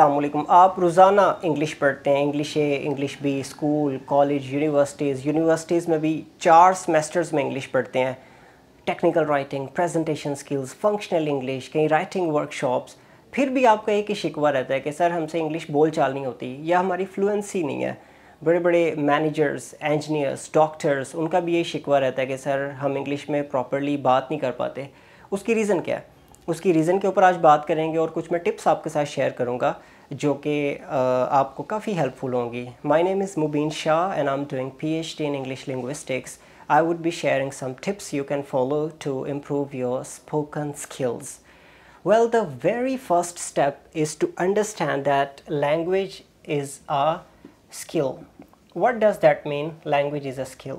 असलम आप रोज़ाना इंग्लिश पढ़ते हैं English A English B school college universities universities में भी चार सेमेस्टर्स में इंग्लिश पढ़ते हैं technical writing presentation skills functional English कहीं राइटिंग वर्कशॉप्स फिर भी आपका एक ही शिकवा रहता है कि सर हमसे इंग्लिश बोल चाल नहीं होती या हमारी फ्लुएंसी नहीं है बड़े बड़े मैनेजर्स इंजीनियर्स डॉक्टर्स उनका भी ये शिकवा रहता है कि सर हम इंग्लिश में प्रॉपरली बात नहीं कर पाते उसकी रीज़न क्या है उसकी रीज़न के ऊपर आज बात करेंगे और कुछ मैं टिप्स आपके साथ शेयर करूँगा जो कि आपको काफ़ी हेल्पफुल होंगी my name is Mubeen Shah and I am doing P H D in English linguistics I would be sharing some tips you can follow to improve your spoken skills well the very first step is to understand that language is a skill what does that mean language is a skill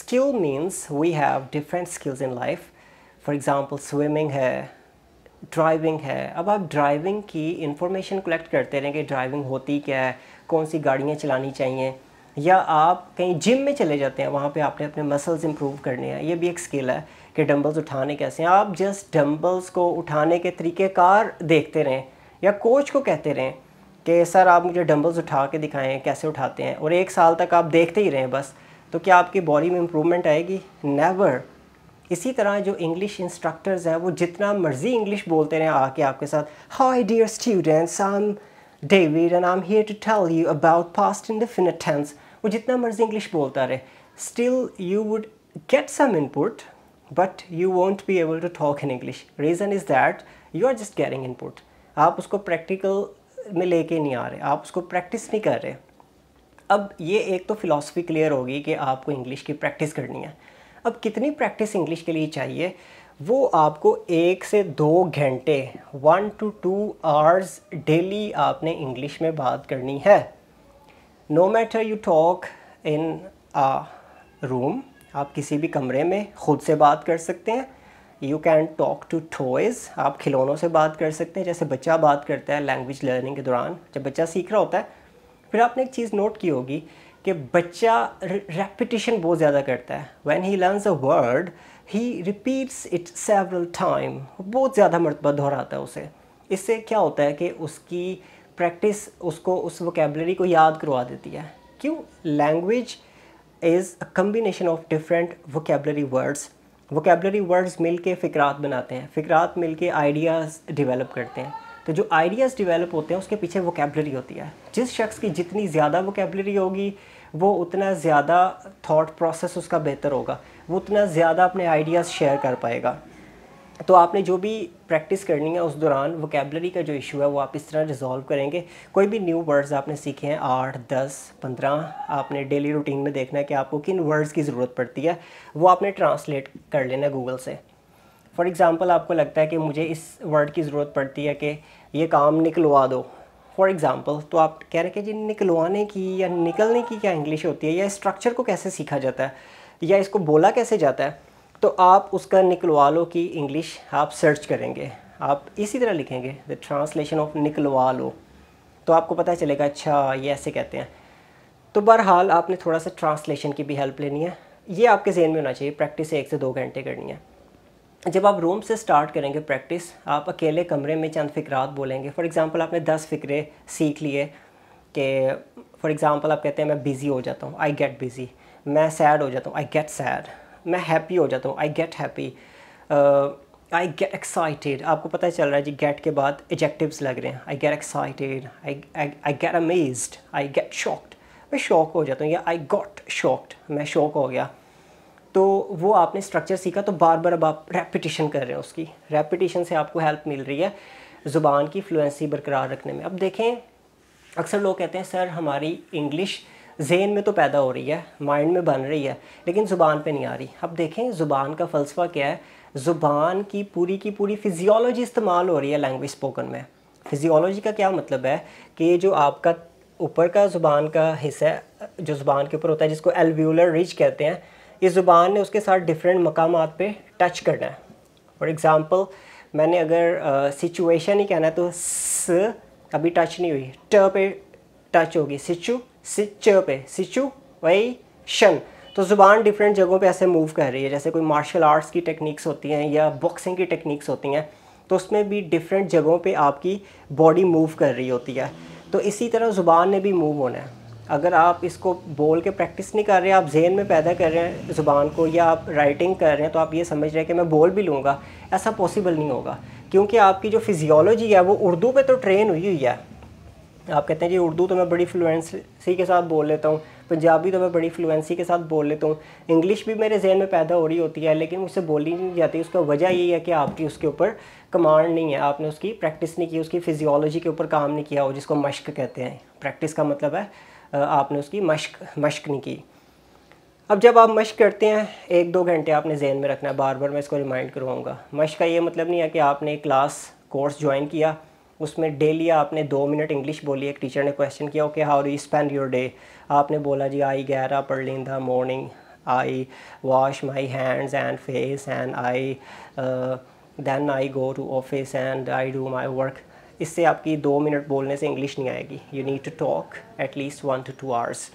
skill means we have different skills in life for example swimming है driving है अब आप driving की information collect करते रहें कि driving होती क्या है कौन सी गाड़ियाँ चलानी चाहिए या आप कहीं जिम में चले जाते हैं वहाँ पे आपने अपने मसल्स इंप्रूव करने हैं ये भी एक स्किल है कि डंबल्स उठाने कैसे हैं आप जस्ट डंबल्स को उठाने के तरीक़ेकार देखते रहें या कोच को कहते रहें कि सर आप मुझे डंबल्स उठा के दिखाएं कैसे उठाते हैं और एक साल तक आप देखते ही रहें बस तो क्या आपकी बॉडी में इम्प्रूवमेंट आएगी नेवर इसी तरह जो इंग्लिश इंस्ट्रक्टर्स हैं वो जितना मर्ज़ी इंग्लिश बोलते रहे आके आपके साथ hi dear students I am David and I am here to tell you about past indefinite tense वो जितना मर्ज़ी इंग्लिश बोलता रहे still you would get some input but you won't be able to talk in English reason is that you are just gathering input आप उसको practical में लेके नहीं आ रहे आप उसको प्रैक्टिस नहीं कर रहे अब ये एक तो फिलॉसफी क्लियर होगी कि आपको इंग्लिश की प्रैक्टिस करनी है अब कितनी प्रैक्टिस इंग्लिश के लिए चाहिए वो आपको एक से दो घंटे one to two hours daily आपने इंग्लिश में बात करनी है no matter you talk in room आप किसी भी कमरे में ख़ुद से बात कर सकते हैं you can talk to toys आप खिलौनों से बात कर सकते हैं जैसे बच्चा बात करता है लैंग्वेज लर्निंग के दौरान जब बच्चा सीख रहा होता है फिर आपने एक चीज़ नोट की होगी कि बच्चा रेपिटेशन बहुत ज़्यादा करता है when he learns a word he repeats it several time बहुत ज़्यादा मरतबा दोहराता है उसे इससे क्या होता है कि उसकी प्रैक्टिस उसको उस वोकेबलरी को याद करवा देती है क्यों language is a combination of different vocabulary words vocabulary words मिल के फ़िक्रात बनाते हैं फ़िक्रात मिल के आइडियाज़ डिवेलप करते हैं तो जो आइडियाज़ डिवेलप होते हैं उसके पीछे वोकेबलरी होती है जिस शख्स की जितनी ज़्यादा वोकेबलरी होगी वो उतना ज़्यादा थाट प्रोसेस उसका बेहतर होगा वो उतना ज़्यादा अपने आइडियाज़ शेयर कर पाएगा तो आपने जो भी प्रैक्टिस करनी है उस दौरान वोकेबलरी का जो इशू है वो आप इस तरह रिजॉल्व करेंगे कोई भी न्यू वर्ड्स आपने सीखे हैं आठ दस पंद्रह आपने डेली रूटीन में देखना है कि आपको किन वर्ड्स की ज़रूरत पड़ती है वो आपने ट्रांसलेट कर लेना गूगल से फॉर एग्ज़ाम्पल आपको लगता है कि मुझे इस वर्ड की ज़रूरत पड़ती है कि ये काम निकलवा दो फॉर एग्ज़ाम्पल तो आप कह रहे हैं कि जी निकलवाने की या निकलने की क्या इंग्लिश होती है या स्ट्रक्चर को कैसे सीखा जाता है या इसको बोला कैसे जाता है तो आप उसका निकलवा लो की इंग्लिश आप सर्च करेंगे आप इसी तरह लिखेंगे द ट्रांसलेशन ऑफ निकलवा लो तो आपको पता चलेगा अच्छा ये ऐसे कहते हैं तो बहरहाल आपने थोड़ा सा ट्रांसलेशन की भी हेल्प लेनी है ये आपके जहन में होना चाहिए प्रैक्टिस एक से दो घंटे करनी है जब आप रूम से स्टार्ट करेंगे प्रैक्टिस आप अकेले कमरे में चंद फ़िक्रात बोलेंगे फॉर एग्ज़ाम्पल आपने दस फ़िक्रे सीख लिए कि फॉर एग्ज़ाम्पल आप कहते हैं मैं बिज़ी हो जाता हूँ आई गेट बिज़ी मैं सैड हो जाता हूँ आई गेट सैड मैं हैप्पी हो जाता हूँ I get happy I get excited आपको पता चल रहा है जी गेट के बाद एजेक्टिवस लग रहे हैं I get excited I get amaze I get shocked मैं शॉक हो जाता हूँ या आई गॉट शॉक्ड मैं शॉक हो गया तो वो आपने स्ट्रक्चर सीखा तो बार बार अब आप रेपिटेशन कर रहे हैं उसकी रेपिटेशन से आपको हेल्प मिल रही है ज़ुबान की फ्लुएंसी बरकरार रखने में अब देखें अक्सर लोग कहते हैं सर हमारी इंग्लिश जेन में तो पैदा हो रही है माइंड में बन रही है लेकिन ज़ुबान पे नहीं आ रही अब देखें ज़ुबान का फ़लसफ़ा क्या है ज़ुबान की पूरी की पूरी फिजियोलॉजी इस्तेमाल हो रही है लैंग्वेज स्पोकन में फिजियोलॉजी का क्या मतलब है कि जो आपका ऊपर का ज़ुबान का हिस्सा जो ज़ुबान के ऊपर होता है जिसको एलव्यूलर रिच कहते हैं इस ज़ुबान ने उसके साथ डिफरेंट मकाम पे टच करना है फॉर एग्ज़ाम्पल मैंने अगर सिचुएशन uh, ही कहना है तो स अभी टच नहीं हुई ट पे टच होगी सिचु सिच पे सिचु वही शन तो ज़ुबान डिफरेंट जगहों पे ऐसे मूव कर रही है जैसे कोई मार्शल आर्ट्स की टेक्निक्स होती हैं या बॉक्सिंग की टेक्निक्स होती हैं तो उसमें भी डिफरेंट जगहों पे आपकी बॉडी मूव कर रही होती है तो इसी तरह ज़ुबान ने भी मूव होना है अगर आप इसको बोल के प्रैक्टिस नहीं कर रहे आप जहन में पैदा कर रहे हैं ज़ुबान को या आप राइटिंग कर रहे हैं तो आप ये समझ रहे हैं कि मैं बोल भी लूँगा ऐसा पॉसिबल नहीं होगा क्योंकि आपकी जो फिजियोलॉजी है वो उर्दू पे तो ट्रेन हुई हुई है आप कहते हैं जी उर्दू तो मैं बड़ी फ्लुएंसी के साथ बोल लेता हूँ पंजाबी तो मैं बड़ी फ्लुएंसी के साथ बोल लेता हूँ इंग्लिश भी मेरे जहन में पैदा हो रही होती है लेकिन उससे बोली नहीं जाती उसका वजह यही है कि आपकी उसके ऊपर कमांड नहीं है आपने उसकी प्रैक्टिस नहीं की उसकी फिजियोलॉजी के ऊपर काम नहीं किया हो जिसको मश्क कहते हैं प्रैक्टिस का मतलब है आपने उसकी मश्क मश्क नहीं की अब जब आप मश्क करते हैं एक दो घंटे आपने जहन में रखना है बार बार मैं इसको रिमाइंड करवाऊँगा मश्क का ये मतलब नहीं है कि आपने क्लास कोर्स ज्वाइन किया उसमें डेली आपने दो मिनट इंग्लिश बोली एक टीचर ने क्वेश्चन किया okay how you spend your day आपने बोला जी आई गहरा पढ़ ली the morning I wash my hands and face and I then I go to office and I do my work इससे आपकी दो मिनट बोलने से इंग्लिश नहीं आएगी you need to talk at least one to two hours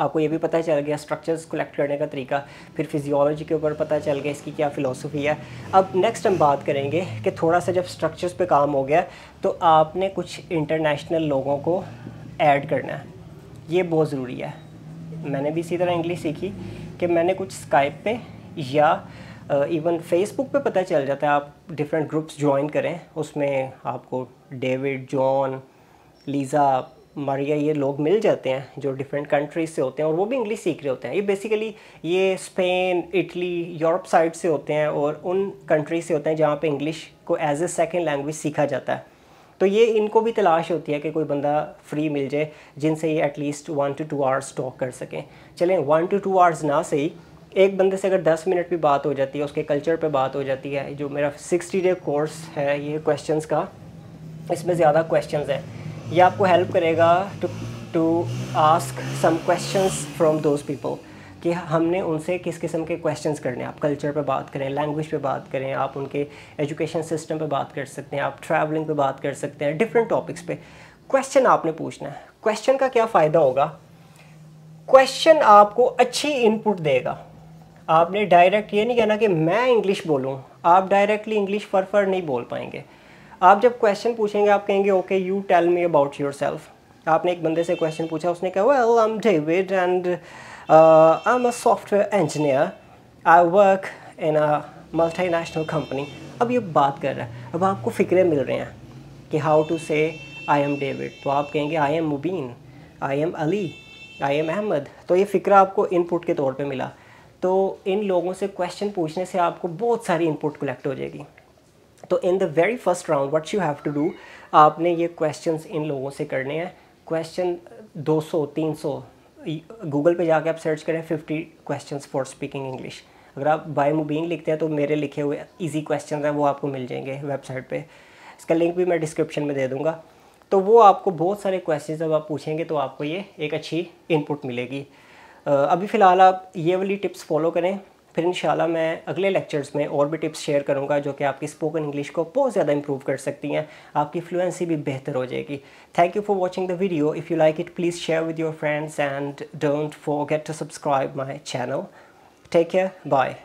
आपको ये भी पता चल गया स्ट्रक्चर्स कलेक्ट करने का तरीका फिर फिजियोलॉजी के ऊपर पता चल गया इसकी क्या फ़िलोसफी है अब नेक्स्ट हम बात करेंगे कि थोड़ा सा जब स्ट्रक्चर्स पे काम हो गया तो आपने कुछ इंटरनेशनल लोगों को ऐड करना है ये बहुत ज़रूरी है मैंने भी इसी तरह इंग्लिश सीखी कि मैंने कुछ स्काइप पे या इवन uh, फेसबुक पे पता चल जाता है आप डिफरेंट ग्रुप्स ज्वाइन करें उसमें आपको डेविड जॉन लीज़ा मारिया ये लोग मिल जाते हैं जो डिफरेंट कंट्रीज से होते हैं और वो भी इंग्लिश सीख रहे होते हैं ये बेसिकली ये स्पेन इटली यूरोप साइड से होते हैं और उन कंट्रीज से होते हैं जहाँ पे इंग्लिश को एज ए सेकेंड लैंग्वेज सीखा जाता है तो ये इनको भी तलाश होती है कि कोई बंदा फ्री मिल जाए जिनसे ये at least one to two hours talk कर सकें चलें वन टू टू आवर्स ना सही एक बंदे से अगर 10 मिनट भी बात हो जाती है उसके कल्चर पे बात हो जाती है जो मेरा 60 डे कोर्स है ये क्वेश्चंस का इसमें ज़्यादा क्वेश्चंस है ये आपको हेल्प करेगा to to ask some questions from those people कि हमने उनसे किस किस्म के क्वेश्चंस करने आप कल्चर पे बात करें लैंग्वेज पे बात करें आप उनके एजुकेशन सिस्टम पे बात कर सकते हैं आप ट्रैवलिंग पे बात कर सकते हैं डिफरेंट टॉपिक्स पे क्वेश्चन आपने पूछना है क्वेश्चन का क्या फ़ायदा होगा क्वेश्चन आपको अच्छी इनपुट देगा आपने डायरेक्ट ये नहीं कहना कि मैं इंग्लिश बोलूँ आप डायरेक्टली इंग्लिश फर फर नहीं बोल पाएंगे आप जब क्वेश्चन पूछेंगे आप कहेंगे okay you tell me about yourself आपने एक बंदे से क्वेश्चन पूछा उसने कहा well I am David and I am a software engineer I work in a multinational company अब ये बात कर रहा है अब आपको फ़िक्रे मिल रहे हैं कि हाउ टू से आई एम डेविड तो आप कहेंगे I am Mubeen I am Ali I am Ahmed तो ये फ़िक्र आपको इनपुट के तौर पे मिला तो इन लोगों से क्वेश्चन पूछने से आपको बहुत सारी इनपुट कलेक्ट हो जाएगी तो in the very first round what you have to do आपने ये क्वेश्चन इन लोगों से करने हैं क्वेश्चन 200 300 गूगल पे जाके आप सर्च करें 50 क्वेश्चंस फॉर स्पीकिंग इंग्लिश अगर आप बाय मुबीन लिखते हैं तो मेरे लिखे हुए इजी क्वेश्चन हैं वो आपको मिल जाएंगे वेबसाइट पे इसका लिंक भी मैं डिस्क्रिप्शन में दे दूँगा तो वो आपको बहुत सारे क्वेश्चन जब आप पूछेंगे तो आपको ये एक अच्छी इनपुट मिलेगी अभी फ़िलहाल आप ये वाली टिप्स फॉलो करें फिर इन मैं अगले लेक्चर्स में और भी टिप्स शेयर करूँगा जो कि आपकी स्पोकन इंग्लिश को बहुत ज़्यादा इंप्रूव कर सकती हैं आपकी फ्लुएंसी भी बेहतर हो जाएगी thank you for watching the video if you like it please share with your friends and don't forget to subscribe my channel take care bye